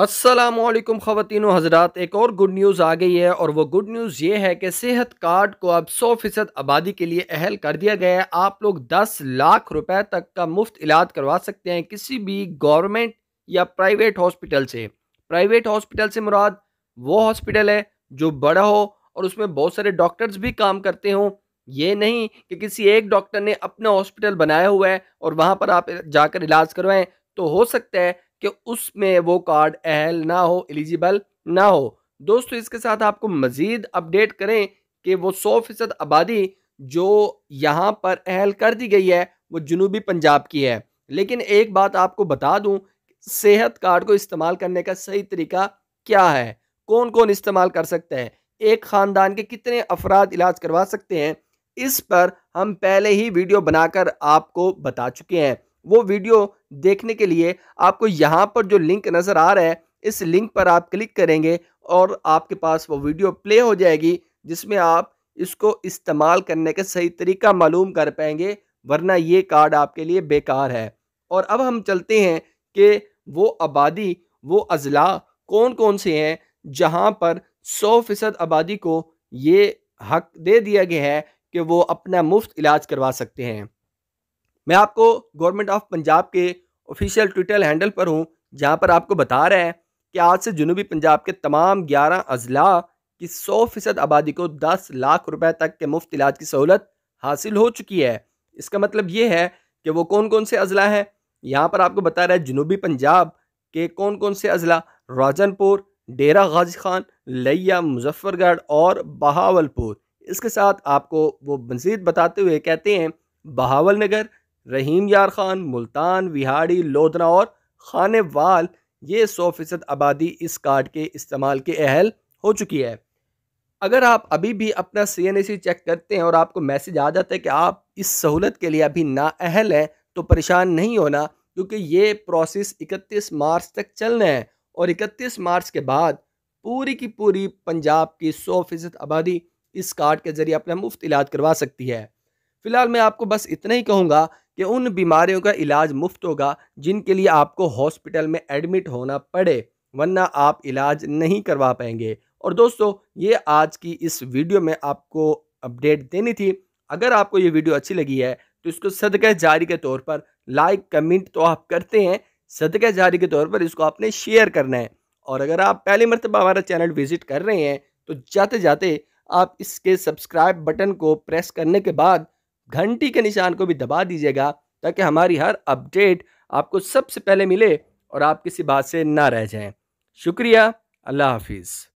असलम ख़वान हज़रा एक और good news आ गई है और वो गुड न्यूज़ ये है कि सेहत कार्ड को अब सौ फ़ीसद आबादी के लिए अहल कर दिया गया है आप लोग दस लाख रुपए तक का मुफ्त इलाज करवा सकते हैं किसी भी गवर्नमेंट या प्राइवेट हॉस्पिटल से प्राइवेट हॉस्पिटल से मुराद वो हॉस्पिटल है जो बड़ा हो और उसमें बहुत सारे डॉक्टर्स भी काम करते हों ये नहीं कि किसी एक डॉक्टर ने अपना हॉस्पिटल बनाया हुआ है और वहाँ पर आप जाकर इलाज करवाएँ तो हो सकता है कि उसमें वो कार्ड अहल ना हो एलिजिबल ना हो दोस्तों इसके साथ आपको मज़ीद अपडेट करें कि वो सौ फ़ीसद आबादी जो यहाँ पर अहल कर दी गई है वो जनूबी पंजाब की है लेकिन एक बात आपको बता दूँ सेहत कार्ड को इस्तेमाल करने का सही तरीका क्या है कौन कौन इस्तेमाल कर सकते हैं एक ख़ानदान के कितने अफराद इलाज करवा सकते हैं इस पर हम पहले ही वीडियो बनाकर आपको बता चुके हैं वो वीडियो देखने के लिए आपको यहाँ पर जो लिंक नज़र आ रहा है इस लिंक पर आप क्लिक करेंगे और आपके पास वो वीडियो प्ले हो जाएगी जिसमें आप इसको इस्तेमाल करने का सही तरीका मालूम कर पाएंगे वरना ये कार्ड आपके लिए बेकार है और अब हम चलते हैं कि वो आबादी वो अजला कौन कौन से हैं जहाँ पर सौ फ़ीसद आबादी को ये हक दे दिया गया है कि वो अपना मुफ्त इलाज करवा सकते हैं मैं आपको गवर्नमेंट ऑफ पंजाब के ऑफिशियल ट्विटर हैंडल पर हूँ जहाँ पर आपको बता रहे हैं कि आज से जुनूबी पंजाब के तमाम ग्यारह अजला की सौ फ़ीसद आबादी को दस लाख रुपए तक के मुफ्त इलाज की सहूलत हासिल हो चुकी है इसका मतलब ये है कि वो कौन कौन से अजला हैं यहाँ पर आपको बता रहा है जनूबी पंजाब के कौन कौन से अजला राजनपुर डेरा गाजी खान लैया मुजफ्फरगढ़ और बहावलपुर इसके साथ आपको वो मज़ीद बताते हुए कहते हैं बहावल नगर रहीम यार खान मुल्तान विहाड़ी लोधना और खान वाल ये सौ फ़ीसद आबादी इस कार्ड के इस्तेमाल के अहल हो चुकी है अगर आप अभी भी अपना C N A C check करते हैं और आपको मैसेज आ जाता है कि आप इस सहूलत के लिए अभी नाअहल हैं तो परेशान नहीं होना क्योंकि ये प्रोसेस 31 मार्च तक चलना है और 31 मार्च के बाद पूरी की पूरी पंजाब की सौ फ़ीसद आबादी इस कार्ड के ज़रिए अपना मुफ्त इलाज करवा सकती है फ़िलहाल मैं आपको बस इतना ही कहूँगा कि उन बीमारियों का इलाज मुफ्त होगा जिनके लिए आपको हॉस्पिटल में एडमिट होना पड़े वरना आप इलाज नहीं करवा पाएंगे और दोस्तों ये आज की इस वीडियो में आपको अपडेट देनी थी अगर आपको ये वीडियो अच्छी लगी है तो इसको सदक जारी के तौर पर लाइक कमेंट तो आप करते हैं सदक जारी के तौर पर इसको आपने शेयर करना है और अगर आप पहली मरतबा हमारा चैनल विज़िट कर रहे हैं तो जाते जाते आप इसके सब्सक्राइब बटन को प्रेस करने के बाद घंटी के निशान को भी दबा दीजिएगा ताकि हमारी हर अपडेट आपको सबसे पहले मिले और आप किसी बात से ना रह जाएं शुक्रिया अल्लाह हाफिज़